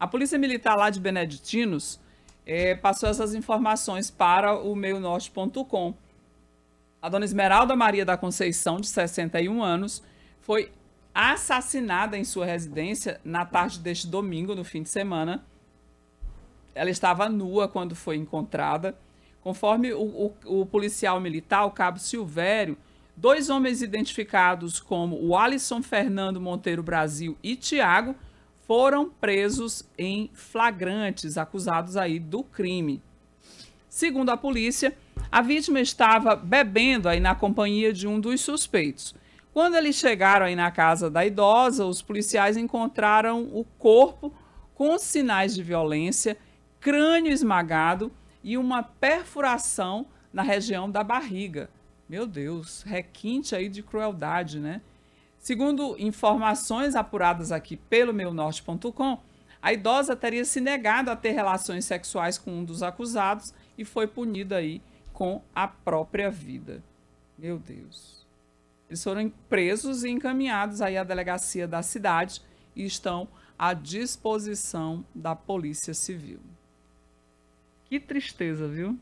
A Polícia Militar lá de Beneditinos é, passou essas informações para o meionorte.com. A dona Esmeralda Maria da Conceição, de 61 anos, foi assassinada em sua residência na tarde deste domingo, no fim de semana. Ela estava nua quando foi encontrada. Conforme o, o, o policial militar, o cabo Silvério, dois homens identificados como o Alisson Fernando Monteiro Brasil e Tiago foram presos em flagrantes, acusados aí do crime. Segundo a polícia, a vítima estava bebendo aí na companhia de um dos suspeitos. Quando eles chegaram aí na casa da idosa, os policiais encontraram o corpo com sinais de violência, crânio esmagado e uma perfuração na região da barriga. Meu Deus, requinte aí de crueldade, né? Segundo informações apuradas aqui pelo meunorte.com, a idosa teria se negado a ter relações sexuais com um dos acusados e foi punida aí com a própria vida. Meu Deus. Eles foram presos e encaminhados aí à delegacia da cidade e estão à disposição da Polícia Civil. Que tristeza, viu?